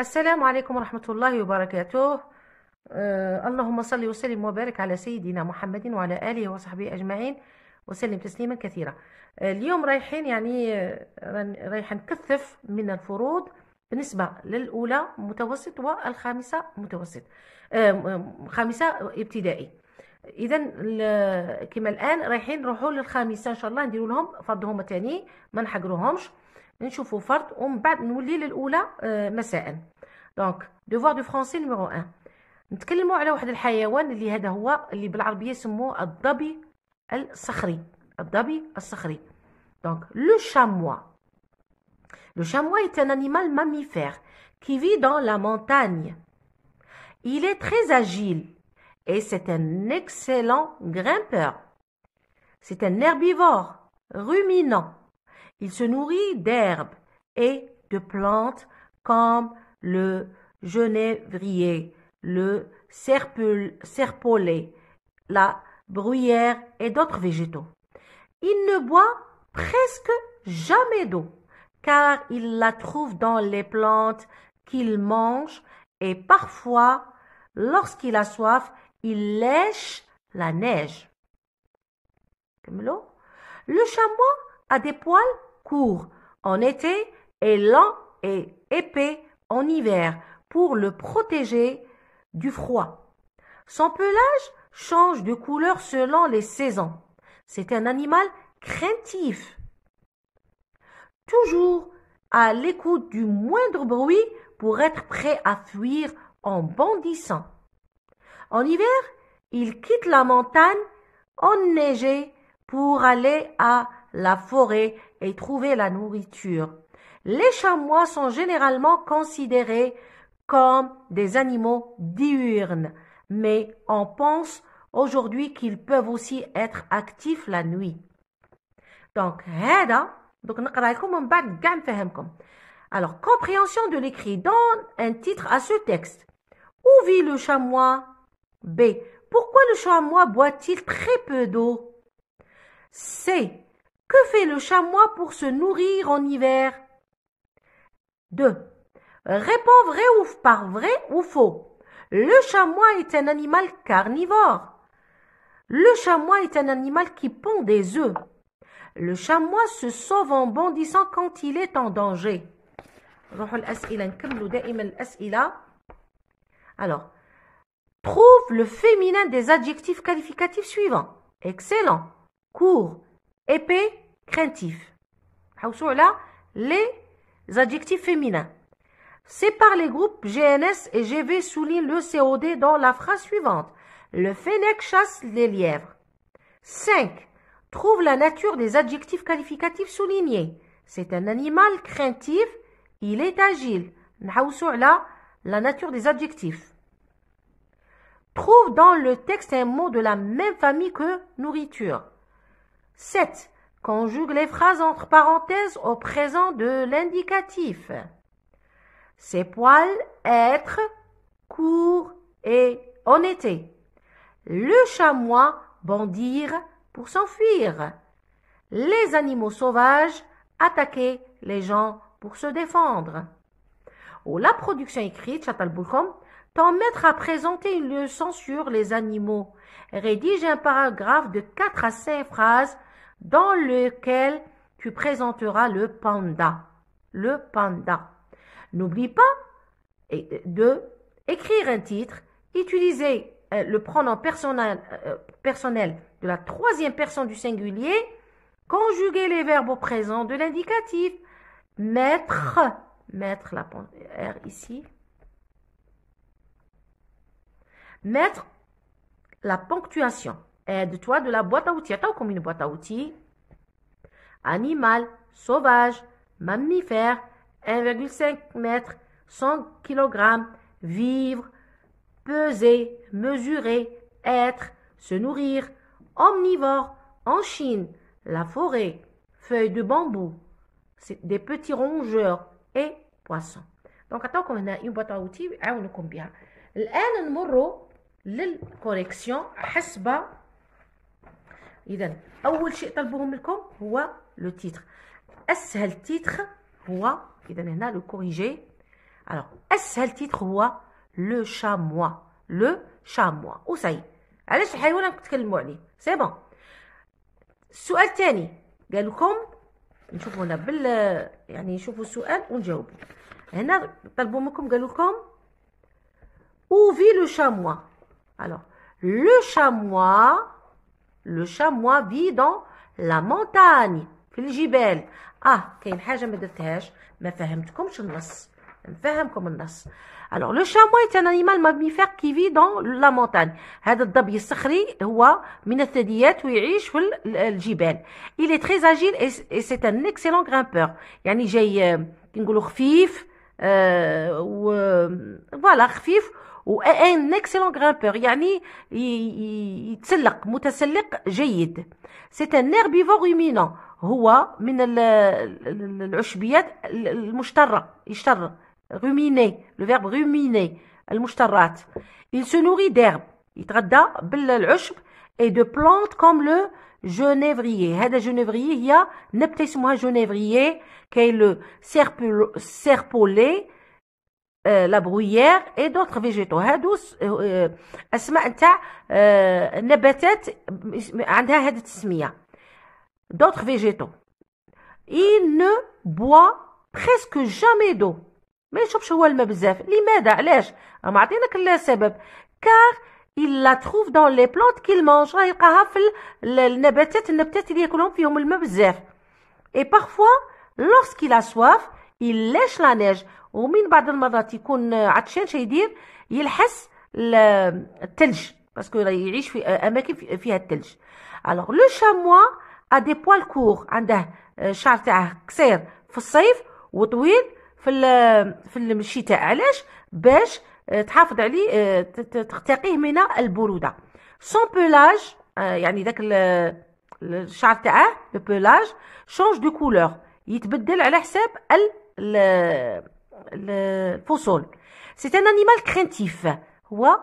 السلام عليكم ورحمة الله وبركاته آه اللهم صل وسلم وبارك على سيدنا محمد وعلى آله وصحبه أجمعين وسلم تسليما كثيرا آه اليوم رايحين يعني آه، رايح نكثف من الفروض بالنسبة للأولى متوسط والخامسة متوسط آه خامسة ابتدائي اذا كما الان رايحين نروحوا للخامسه ان شاء الله نديروا لهم فرض تاني ما نحقروهمش نشوفوا فرد ومن بعد نولي للاولى مساء دونك دوفوار دو فرونسي نيميرو 1 نتكلموا على واحد الحيوان اللي هذا هو اللي بالعربيه يسموه الضبي الصخري الضبي الصخري دونك لو شاموا Le chamois est un animal mammifère qui vit dans la montagne. Il est très agile et c'est un excellent grimpeur. C'est un herbivore ruminant. Il se nourrit d'herbes et de plantes comme le genévrier, le serpolet, la bruyère et d'autres végétaux. Il ne boit presque jamais d'eau, car il la trouve dans les plantes qu'il mange et parfois, lorsqu'il a soif, il lèche la neige. Le chamois a des poils court en été et lent et épais en hiver pour le protéger du froid. Son pelage change de couleur selon les saisons. C'est un animal craintif. Toujours à l'écoute du moindre bruit pour être prêt à fuir en bondissant. En hiver, il quitte la montagne enneigée pour aller à la forêt et trouver la nourriture. Les chamois sont généralement considérés comme des animaux diurnes, mais on pense aujourd'hui qu'ils peuvent aussi être actifs la nuit. Donc, alors, compréhension de l'écrit. Donne un titre à ce texte. Où vit le chamois B. Pourquoi le chamois boit-il très peu d'eau C. Que fait le chamois pour se nourrir en hiver 2. Réponds vrai ou par vrai ou faux. Le chamois est un animal carnivore. Le chamois est un animal qui pond des œufs. Le chamois se sauve en bondissant quand il est en danger. Alors, trouve le féminin des adjectifs qualificatifs suivants. Excellent, court, épais, craintif. les adjectifs féminins. Sépare les groupes GNS et GV souligne le COD dans la phrase suivante. Le fennec chasse les lièvres. 5. Trouve la nature des adjectifs qualificatifs soulignés. C'est un animal craintif, il est agile. la nature des adjectifs. Trouve dans le texte un mot de la même famille que nourriture. 7. Conjugue les phrases entre parenthèses au présent de l'indicatif. Ses poils être courts et en Le chamois bondir pour s'enfuir. Les animaux sauvages attaquer les gens pour se défendre. Oh, la production écrite, Chatalboulcom, t'en mettre à présenter une leçon sur les animaux. Rédige un paragraphe de 4 à cinq phrases dans lequel tu présenteras le panda. Le panda. N'oublie pas de écrire un titre, utiliser euh, le pronom euh, personnel, de la troisième personne du singulier, conjuguer les verbes au présent de l'indicatif, mettre, mettre la mettre la ponctuation. Euh, de toi de la boîte à outils. comme une boîte à outils. Animal, sauvage, mammifère, 1,5 m, 100 kg, vivre, peser, mesurer, être, se nourrir, omnivore, en Chine, la forêt, feuilles de bambou, des petits rongeurs et poissons. Donc, attends qu'on a une boîte à outils, hein, on le combien. الآن نمروا للكوريكسيون حسب اذا اول شيء طلبوه منكم هو لو تيتر اسهل تيتر هو اذا هنا لو كوريجي الوغ اسهل تيتر هو لو شاموا لو شاموا وصاي علاش الحيوان نتكلموا عليه سي بون السؤال الثاني قال لكم نشوفوا هنا بال يعني نشوفوا السؤال ونجاوبوا هنا طلبوا منكم قالوا لكم اوفي لو شاموا الوغ لو شاموا لو شاموا في دون لا مونتاني في الجبال اه كاين حاجه ما درتهاش ما فهمتكمش النص نفهمكم النص الوغ لو شاموا ايت ان انيمال مافيفير كي في دون لا مونتاني هذا الضبي الصخري هو من الثدييات ويعيش في الجبال الي تري اجيل اي سي ان اكسيلون غرامبور يعني جاي كي نقولوا خفيف آه و فوالا خفيف وان اكسلون غرامبور يعني يتسلق متسلق جيد سي ان هيربيفور هيومينون هو من العشبيات المشتره يشتر غوميني لو فيرب غوميني المشترات il se nourrit d'herbe يتغدى بالعشب et de plantes comme le جونيفريي هذا جونيفريي هي نبته اسمها جونيفريي كاين لو سيربولي آه، لا بغويير اي دوطخ فيجيتو هادو آه، آه، اسماء تاع نباتات عندها هاد التسميه دوطخ فيجيتو il ne boit presque jamais d'eau ما يشربش هو الماء بزاف لماذا علاش راهم عطيناك السبب كار il la trouve dans les plantes qu'il mange راه يلقاها في النباتات النباتات اللي ياكلهم فيهم الماء بزاف et parfois lorsqu'il a soif il lèche la neige ومن بعض المرات يكون عطشان شيدير يلحس الثلج باسكو يعيش في اماكن فيها الثلج الوغ لو شاموا ا دي بوال كور عنده آه، شعر تاعه قصير في الصيف وطويل في في الشتاء علاش باش آه، تحافظ عليه آه، تقتقيه من البروده سون بولاج يعني ذاك الشعر تاعه لو بولاج شونج دو كولور يتبدل على حساب ال الفصول سي ان انيمال كرينتيف هو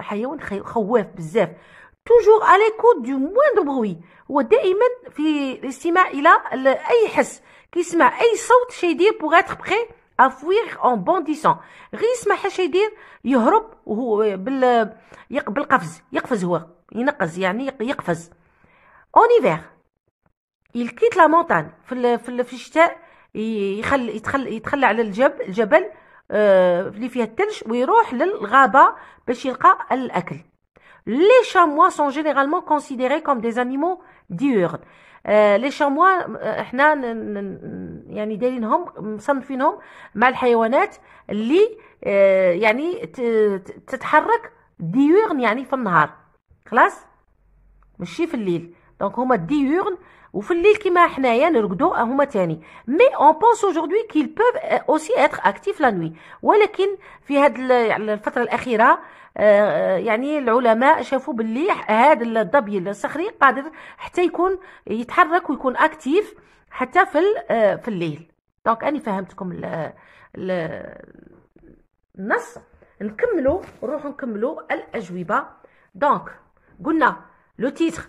حيوان خواف بزاف توجور كود دو مويندر بروي هو دائما في الاستماع الى اي حس كيسمع اي صوت شي يدير بوغ اتر بخي افويغ اون بونديسون غير يسمع حاجه يدير يهرب وهو بال بالقفز يقفز هو ينقز يعني يقفز اونيفير il quitte la montagne في في الشتاء يخل يتخلى يتخلى على الجبل الجبل آه، اللي فيها الثلج ويروح للغابه باش يلقى الاكل لي شاموا سون جينيرالمون كونسيديري كوم دي animaux ديور لي شاموا احنا يعني دايرينهم مصنفينهم مع الحيوانات اللي آه، يعني تتحرك ديورن يعني في النهار خلاص ماشي في الليل دونك هما ديورن وفي الليل كيما حنايا نرقدو هما تاني مي اون بونس اوجوردي كيل بوف اوسي اتر اكتيف لا نوي ولكن في هاد الفتره الاخيره يعني العلماء شافوا باللي هذا الظبي الصخري قادر حتى يكون يتحرك ويكون اكتيف حتى في في الليل دونك اني فهمتكم ال النص نكملوا نروحوا نكملوا الاجوبه دونك قلنا لو تيتر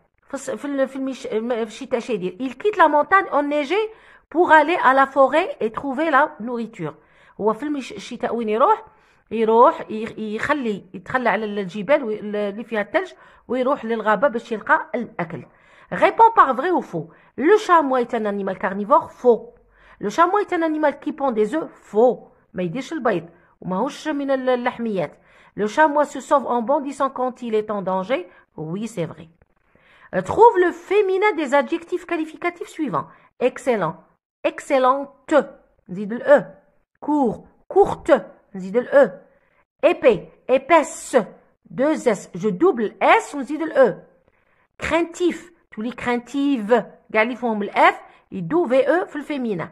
Il quitte la montagne enneigée pour aller à la forêt et trouver la nourriture. Réponds par vrai ou faux. Le chamois est un animal carnivore Faux. Le chamois est un animal qui pond des œufs Faux. Le chamois se sauve en bondissant quand il est en danger Oui, c'est vrai. Trouve le féminin des adjectifs qualificatifs suivants. Excellent, excellente, le e. Court, courte, le e. Épais, épaisse, deux s. Je double s, le e. Craintif, tous les craintives, le f, double ve le féminin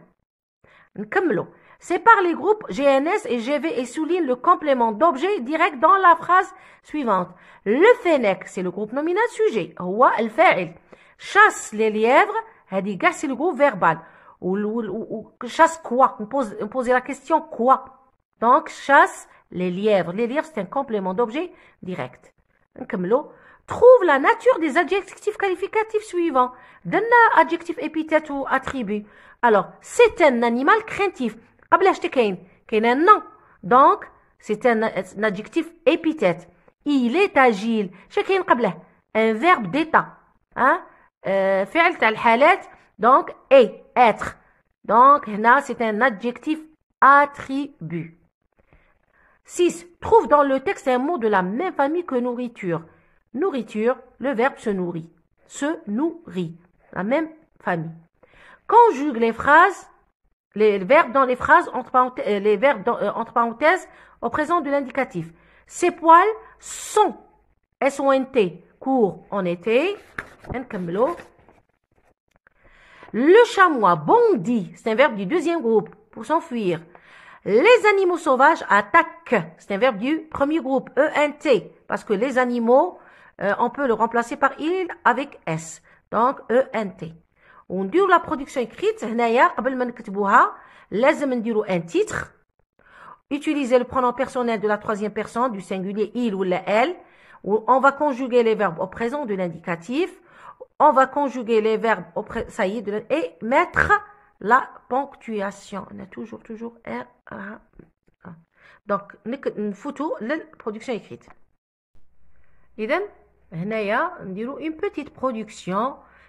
par les groupes GNS et GV et souligne le complément d'objet direct dans la phrase suivante. Le fennec, c'est le groupe nominal sujet. Chasse les lièvres, c'est le groupe verbal. Ou, chasse quoi on, pose, la question quoi Donc, chasse les lièvres. Les lièvres, c'est un complément d'objet direct. Comme l'eau trouve la nature des adjectifs qualificatifs suivants. Donne adjectif épithète ou attribut. Alors, c'est un animal craintif. Donc, c'est un adjectif épithète il est agile Chacun un verbe d'état hein فعل تاع الحالات Donc et être donc هنا c'est un adjectif attribut 6 trouve dans le texte un mot de la même famille que nourriture nourriture le verbe se nourrit se nourrit la même famille conjugue les phrases les verbes dans les phrases entre parenthèses, euh, les verbes euh, entre parenthèses au présent de l'indicatif. Ces poils sont S-O-N-T, courts en été. Hein, le chamois bondit, c'est un verbe du deuxième groupe, pour s'enfuir. Les animaux sauvages attaquent, c'est un verbe du premier groupe, E-N-T, parce que les animaux, euh, on peut le remplacer par il avec S. Donc, E-N-T. On ونديرو la production écrite هنايا قبل ما نكتبوها لازم نديرو un titre. utiliser le pronom personnel de la troisième personne du singulier il ou elle on va conjuguer les verbes au présent de l'indicatif on va conjuguer les verbes au présent ça y et mettre la ponctuation on a toujours toujours r donc production écrite. production écrite. هنايا نديرو une petite production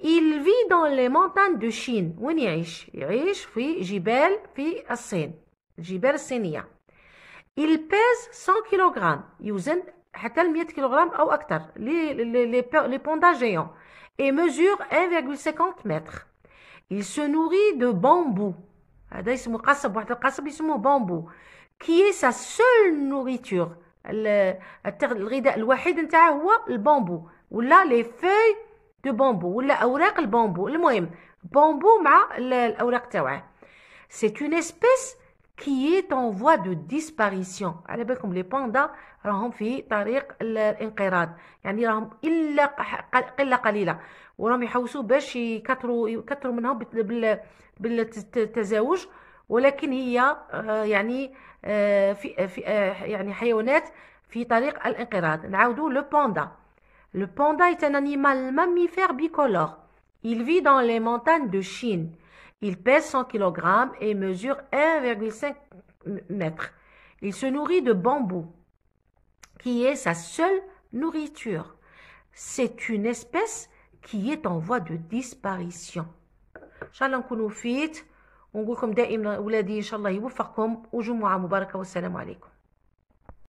Il vit dans les montagnes de Chine. Où il vit Il vit dans Jibel, dans Sine. Jibel Sinia. Il pèse 100 kg. Il pèse 100 kg ou plus. Les, les, les, pandas géants. Et mesure 1,50 m. Il se nourrit de bambou. هذا يسمو قصب واحد القصب يسمو بامبو كي سا سول نوريتور الغذاء الوحيد نتاعه هو البامبو ولا les feuilles, دو بومبو ولا اوراق البومبو المهم بومبو مع الاوراق تاوعه سي اون اسبيس كي اون فوا دو de على بالكم لي باندا راهم في طريق الانقراض يعني راهم الا قله قليله وراهم يحوسوا باش يكثروا يكثروا منهم بالتزاوج ولكن هي آه، يعني آه، في, في آه، يعني حيوانات في طريق الانقراض نعاودوا لو باندا Le panda est un animal mammifère bicolore. Il vit dans les montagnes de Chine. Il pèse 100 kg et mesure 1,5 m. Il se nourrit de bambou, qui est sa seule nourriture. C'est une espèce qui est en voie de disparition.